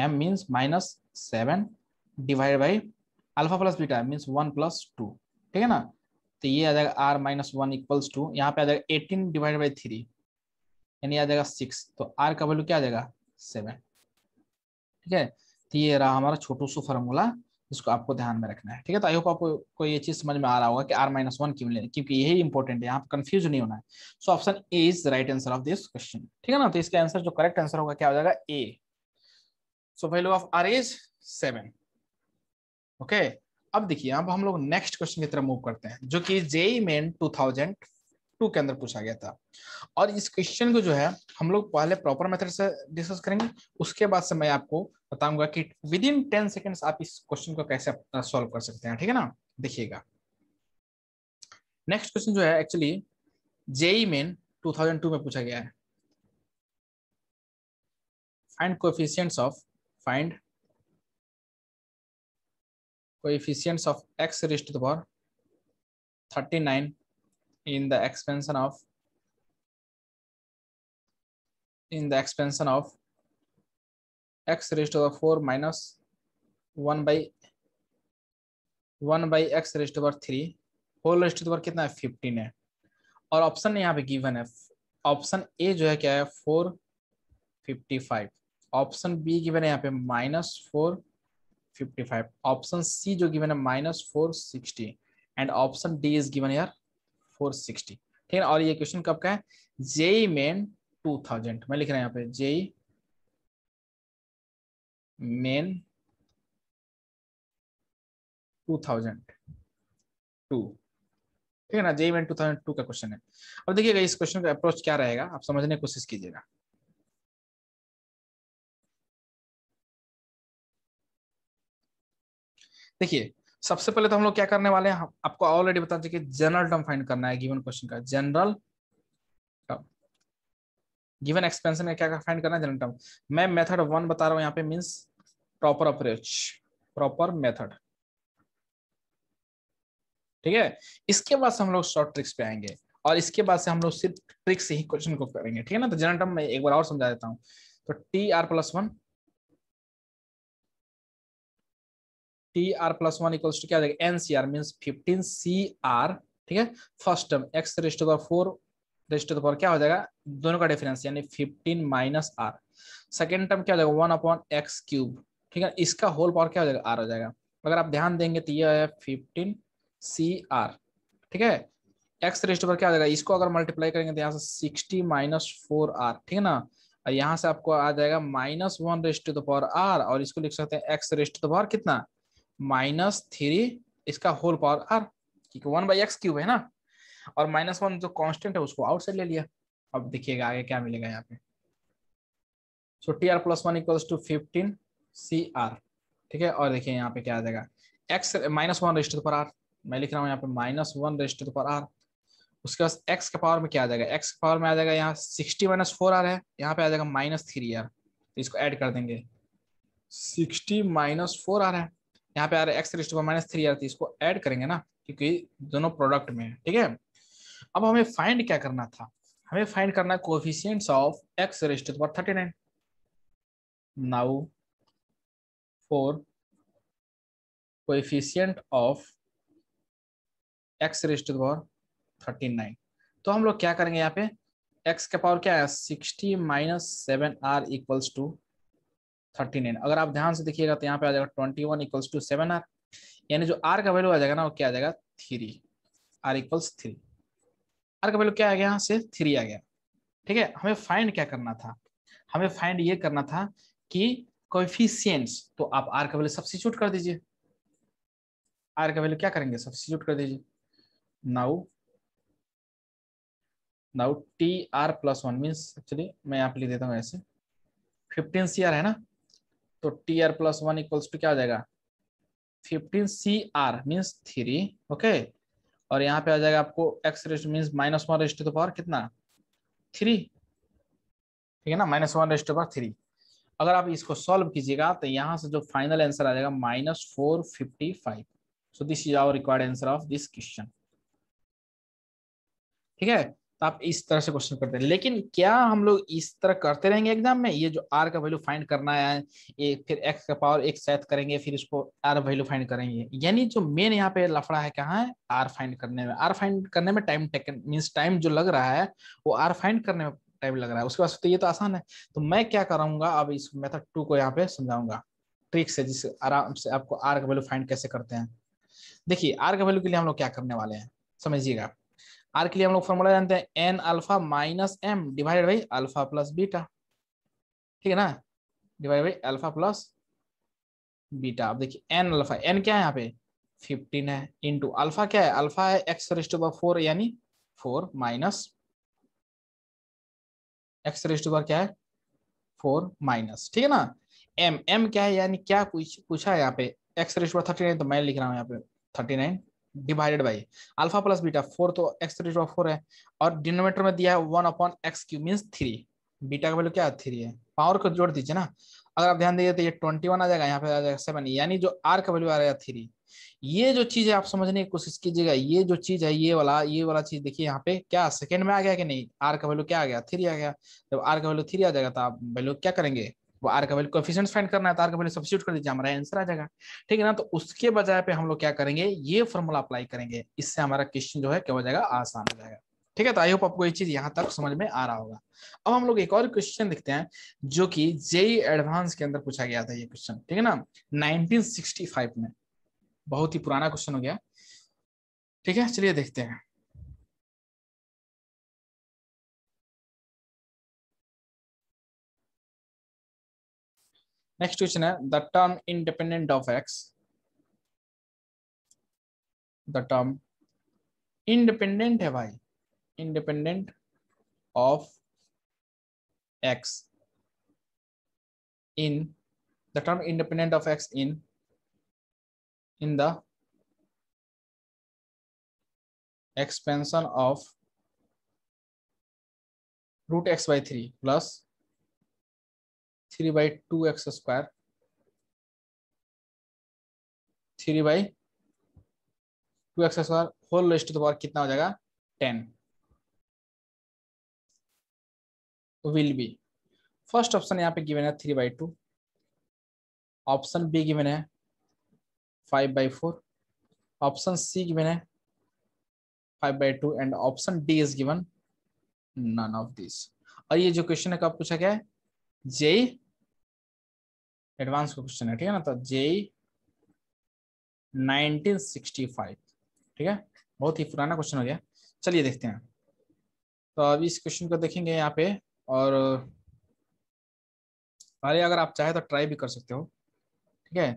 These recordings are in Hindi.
m means minus seven divide by alpha plus beta means one plus two ठीक है ना तो ये आ जाएगा r minus one equals to यहाँ पे आ जाएगा एटीन डिवाइड बाई थ्री यानी आ जाएगा सिक्स तो आर का वैल्यू क्या आ जाएगा सेवन ठीक है तो ये रहा हमारा छोटू सो फार्मूला इसको आपको ध्यान में रखना है ठीक है तो आई होप आपको को ये चीज समझ में आ रहा होगा कि r माइनस वन क्यों क्योंकि यही इंपॉर्टेंट है यहाँ पर कंफ्यूज नहीं होना है so option A is right answer of this question ठीक है ना तो इसका आंसर जो करेक्ट आंसर होगा क्या हो जाएगा ए so value of r is seven okay अब देखिए अब हम लोग नेक्स्ट क्वेश्चन की तरफ मूव करते हैं जो कि जेई मेन 2002 के अंदर पूछा गया था और इस क्वेश्चन को जो है हम लोग पहले प्रॉपर मेथड से डिस्कस करेंगे उसके बाद से मैं आपको बताऊंगा कि विद इन टेन सेकेंड आप इस क्वेश्चन को कैसे सॉल्व कर सकते हैं ठीक है ना देखिएगा नेक्स्ट क्वेश्चन जो है एक्चुअली जेई मेन टू में पूछा गया है and coefficients of find coefficients of x raised to the power 39 in the expansion of in the expansion of x raised to the 4 minus 1 by 1 by x raised to the 3 whole raised पर कितना है फिफ्टीन है और ऑप्शन यहाँ पे गिवन है ऑप्शन ए जो है क्या है four fifty five option B given है यहाँ पे minus four fifty five option C जो गिवन है minus four sixty and option D is given यार फोर सिक्सटी ठीक है और ये क्वेश्चन कब का है जेई मेन टू थाउजेंड मैं लिख रहा हूँ यहाँ पे JEE Main two thousand two ठीक है ना JEE Main two thousand two का क्वेश्चन है अब देखिएगा इस क्वेश्चन का अप्रोच क्या रहेगा आप समझने की कोशिश कीजिएगा देखिए सबसे पहले तो हम लोग क्या करने वाले हैं आपको ऑलरेडी बता दें कि जनरल टर्म फाइंड करना है गिवन क्वेश्चन का जनरल गिवन एक्सपेंशन का क्या फाइंड करना है जनरल टर्म मैं मेथड वन बता रहा हूं यहाँ पे means proper approach proper method ठीक है इसके बाद से हम लोग शॉर्ट ट्रिक्स पे आएंगे और इसके बाद से हम लोग सिर्फ ट्रिक्स से ही क्वेश्चन को करेंगे ठीक है ना तो जनरल टर्म मैं एक बार और समझा देता हूँ तो t r plus one t r plus one equals to क्या n C r mean fifteen C r ठीक है first term x raised to four raised to power क्या हो जाएगा दोनों का डिफरेंस यानी fifteen minus r second term क्या हो जाएगा वन अपॉन एक्स क्यूब ठीक है इसका होल पावर क्या हो जाएगा आर हो जाएगा अगर आप ध्यान देंगे तो यह है फिफ्टीन सी आर ठीक है एक्स रेस्ट पर क्या हो जाएगा इसको अगर मल्टीप्लाई करेंगे तो यहाँ से सिक्सटी माइनस फोर आर ठीक है ना और यहाँ से आपको आ जाएगा minus one raised to the power r और इसको लिख सकते हैं x raised to the power कितना माइनस थ्री इसका होल पावर आर क्योंकि वन बाई एक्स क्यूब है ना और माइनस वन जो कांस्टेंट है उसको आउटसाइड ले लिया अब देखिएगा आगे क्या मिलेगा यहाँ पे so t r plus one equals to fifteen C r ठीक है और देखिए यहाँ पे क्या आ जाएगा x minus one raised to power r मैं लिख रहा हूँ यहाँ पे minus one raised to power r उसके बाद एक्स के पावर में क्या आ जाएगा एक्स के पावर में आ जाएगा यहाँ सिक्सटी माइनस फोर आर है यहाँ पे आ जाएगा माइनस थ्री आर तो इसको एड कर देंगे सिक्सटी माइनस फोर आर है यहाँ पे आ रहा है x raised minus three r थी इसको ऐड करेंगे ना क्योंकि दोनों प्रोडक्ट में है ठीक है अब हमें फाइंड क्या करना था हमें फाइंड करना है coefficient of x raised power thirty nine now for coefficient of x raised power thirty nine तो हम लोग क्या करेंगे यहाँ पे एक्स का पावर क्या है sixty minus seven r equals to thirty nine अगर आप ध्यान से देखिएगा तो यहाँ पे आ जाएगा twenty one equals to seven r यानी जो आर का वैल्यू आ जाएगा ना वो क्या आ जाएगा three r equals three r का वैल्यू क्या आ गया यहाँ से थ्री आ गया ठीक है हमें फाइंड क्या करना था हमें फाइंड ये करना था कि कोफिशियंट्स तो आप आर का वैल्यू सब्सिट्यूट कर दीजिए आर का वैल्यू क्या करेंगे सब्सिट्यूट कर दीजिए now now t r plus one means actually मैं यहाँ पे लिख देता हूँ ऐसे फिफ्टीन सी आर है ना तो t r plus one equals to क्या हो जाएगा fifteen C r means three okay और यहाँ पे आ जाएगा आपको x raised means minus one raised power कितना थ्री ठीक है ना minus one raised power three अगर आप इसको सॉल्व कीजिएगा तो यहाँ से जो फाइनल आंसर आ जाएगा minus four fifty five so this is our required answer of this question ठीक है तो आप इस तरह से क्वेश्चन करते हैं लेकिन क्या हम लोग इस तरह करते रहेंगे एग्जाम में ये जो आर का वैल्यू फाइंड करना है एक फिर एक्स का पावर एक साथ करेंगे फिर इसको आर वैल्यू फाइंड करेंगे यानी जो मेन यहाँ पे लफड़ा है कहाँ है आर फाइंड करने में आर फाइंड करने में टाइम टेकन मीन्स टाइम जो लग रहा है वो आर फाइंड करने में टाइम लग रहा है उसके बाद तो ये तो आसान है तो मैं क्या करूंगा अब इस मेथड टू को यहाँ पे समझाऊंगा ट्रिक से जिससे आराम से आपको आर का वैल्यू फाइंड कैसे करते हैं देखिए आर का वैल्यू के लिए हम लोग क्या करने वाले हैं समझिएगा आप आर के लिए हम लोग फॉर्मूला जानते हैं n alpha minus m divided by alpha plus beta ठीक है ना divide by alpha plus beta अब देखिए एन अल्फा एन क्या है यहाँ पे फिफ्टीन है इंटू अल्फा क्या है अल्फा है एक्स रेस्ट बार फोर यानी four minus x raised bar क्या है फोर माइनस ठीक है ना एम एम क्या है यानी क्या पूछा है यहाँ पे x raised bar thirty nine तो मैं लिख रहा हूँ यहाँ पे thirty nine divided by alpha plus beta four तो एक्स थ्री टू फोर है और डिनोमीटर में दिया है one upon x cube means three beta का वैल्यू क्या है थ्री है पावर को जोड़ दीजिए ना अगर आप ध्यान दीजिए तो ये ट्वेंटी वन आ जाएगा यहाँ पे आ जाएगा सेवन यानी जो आर का वैल्यू आ रहा है थ्री ये जो चीज है आप समझने की कोशिश कीजिएगा ये जो चीज है ये वाला ये वाला चीज देखिए यहाँ पे क्या सेकंड में आ गया कि नहीं आर का वैल्यू क्या आ गया थ्री आ गया जब आर का वैल्यू थ्री आ जाएगा तो आप वैल्यू क्या करेंगे वो आर का वैल्यू कोफिशियंट फाइंड करना है तो आर का वैल्यू सब्सिट्यूट कर दीजिए हमारा आंसर आ जाएगा ठीक है ना तो उसके बजाय पे हम लोग क्या करेंगे ये फॉर्मूला अप्लाई करेंगे इससे हमारा क्वेश्चन जो है क्या हो जाएगा आसान हो जाएगा ठीक है तो आई होप आपको ये चीज यहाँ तक समझ में आ रहा होगा अब हम लोग एक और क्वेश्चन देखते हैं जो कि जेई एडवांस e के अंदर पूछा गया था ये क्वेश्चन ठीक है ना 1965 में बहुत ही पुराना क्वेश्चन हो गया ठीक है चलिए देखते हैं नेक्स्ट क्वेश्चन है the term independent of x the term independent है भाई independent of x in the term independent of x in in the expansion of root x by 3 plus three by two x square three by two x square whole raised to कितना हो जाएगा ten will be first option यहाँ पे गिवन है three by two option B given है five by four option C given है five by two and option D is given none of this और ये जो क्वेश्चन है कब पूछा गया है जेई एडवांस क्वेश्चन है ठीक है ना तो जेई 1965 ठीक है बहुत ही पुराना क्वेश्चन हो गया चलिए देखते हैं तो अभी इस क्वेश्चन को देखेंगे यहाँ पे और अरे अगर आप चाहे तो ट्राई भी कर सकते हो ठीक है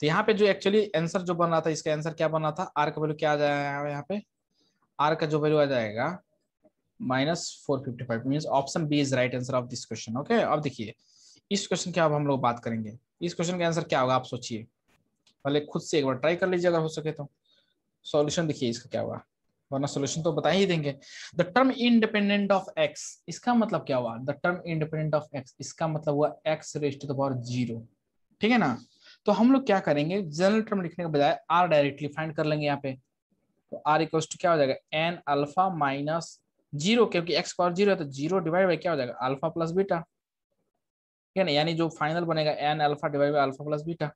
तो यहाँ पे जो एक्चुअली आंसर जो बन रहा था इसका आंसर क्या बन रहा था आर का वैल्यू क्या आ जाएगा यहाँ पे आर का जो वैल्यू आ जाएगा minus four fifty five means option B is right answer of this question okay अब देखिए इस क्वेश्चन के अब हम लोग बात करेंगे इस क्वेश्चन का आंसर क्या होगा आप सोचिए पहले खुद से एक बार ट्राई कर लीजिए अगर हो सके तो सॉल्यूशन देखिए इसका क्या होगा वरना सॉल्यूशन तो बता ही देंगे the term independent of x इसका मतलब क्या हुआ the term independent of x इसका मतलब हुआ x raised to the power zero ठीक है ना तो हम लोग क्या करेंगे जनरल टर्म लिखने के बजाय आर डायरेक्टली फाइंड कर लेंगे यहाँ पे तो आर इक्वल टू क्या हो जाएगा एन अल्फा माइनस जीरो क्योंकि एक्स पावर जीरो है तो जीरो डिवाइड बाई क्या हो जाएगा अल्फा प्लस बीटा ठीक है ना यानी जो फाइनल बनेगा n alpha divide by alpha plus beta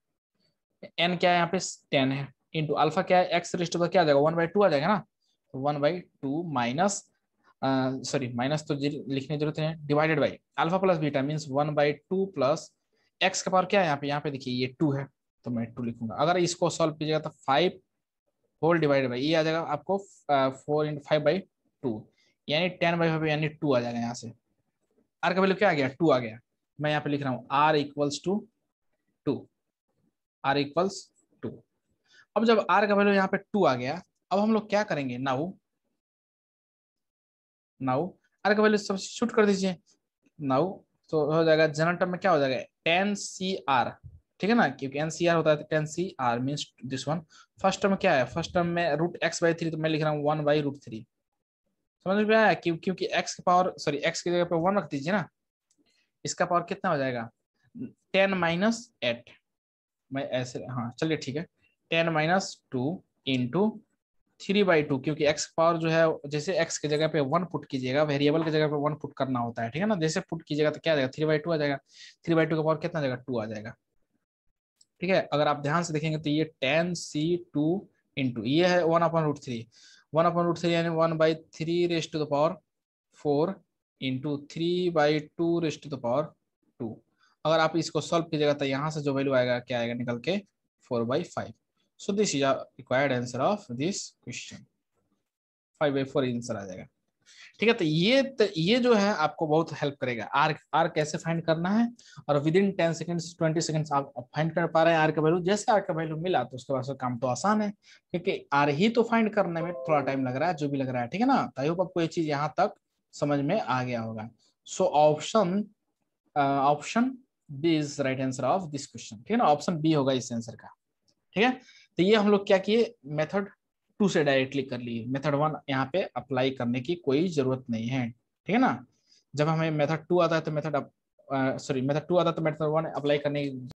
n क्या है यहाँ पे टेन है इंटू अल्फा क्या है एक्स रिस्ट क्या आ जाएगा वन बाई टू आ जाएगा ना तो one by two minus sorry minus तो लिखने जरूरत है divided by alpha plus beta means one by two plus x का पावर क्या है यहाँ पे यहाँ पे देखिए ये टू है तो मैं टू लिखूंगा अगर इसको सॉल्व कीजिएगा तो फाइव होल डिवाइडेड बाई ये आ जाएगा आपको four into five by two यानी टेन बाई फाइव यानी टू आ जाएगा यहाँ से आर का वैल्यू क्या आ गया टू आ गया मैं यहाँ पे लिख रहा हूं r equals to two r equals to अब जब आर का वैल्यू यहाँ पे टू आ गया अब हम लोग क्या करेंगे नाउ नाउ आर का वैल्यू सब शूट कर दीजिए नाउ तो हो जाएगा जनरल टर्म में क्या हो जाएगा टेन सी आर ठीक है ना क्योंकि एन सी आर होता है ten C r mean this one first term क्या है फर्स्ट टर्म में रूट एक्स बाई थ्री तो मैं लिख रहा हूँ वन बाई रूट थ्री समझ में आया क्योंकि एक्स की पावर सॉरी एक्स की जगह पे वन रख दीजिए ना इसका पावर कितना हो जाएगा टेन माइनस एट मैं ऐसे हाँ चलिए ठीक है ten minus two into three by two क्योंकि एक्स पावर जो है जैसे एक्स के जगह पे वन पुट कीजिएगा वेरिएबल के जगह पे वन पुट करना होता है ठीक है ना जैसे पुट कीजिएगा तो क्या आ जाएगा थ्री बाई टू आ जाएगा थ्री बाई टू का पावर कितना जाएगा टू आ जाएगा ठीक है अगर आप ध्यान से देखेंगे तो ये टेन सी टू इंटू ये है one upon root three one upon root three यानी one by three raised to the power four into three by two raised to the power two अगर आप इसको सॉल्व कीजिएगा तो यहाँ से जो वैल्यू आएगा क्या आएगा निकल के four by five so this is required answer of this question five by four answer आ जाएगा ठीक है तो ये तो ये जो है आपको बहुत हेल्प करेगा आर आर कैसे फाइंड करना है और within ten second twenty second आप फाइंड कर पा रहे हैं आर का वैल्यू जैसे आर का वैल्यू मिला तो उसके बाद काम तो आसान है क्योंकि आर ही तो फाइंड करने में थोड़ा टाइम लग रहा है जो भी लग रहा है ठीक है ना तो आई होप आपको ये चीज यहाँ तक समझ में आ गया होगा so option option B is right answer of this question ठीक है ना ऑप्शन बी होगा इस आंसर का ठीक है तो ये हम लोग क्या किए मेथड टू से डायरेक्टली कर लिए मेथड वन यहाँ पे अप्लाई करने की कोई जरूरत नहीं है ठीक है ना जब हमें मेथड टू आता है तो मेथड सॉरी मेथड टू आता है तो मेथड वन अप्लाई करने की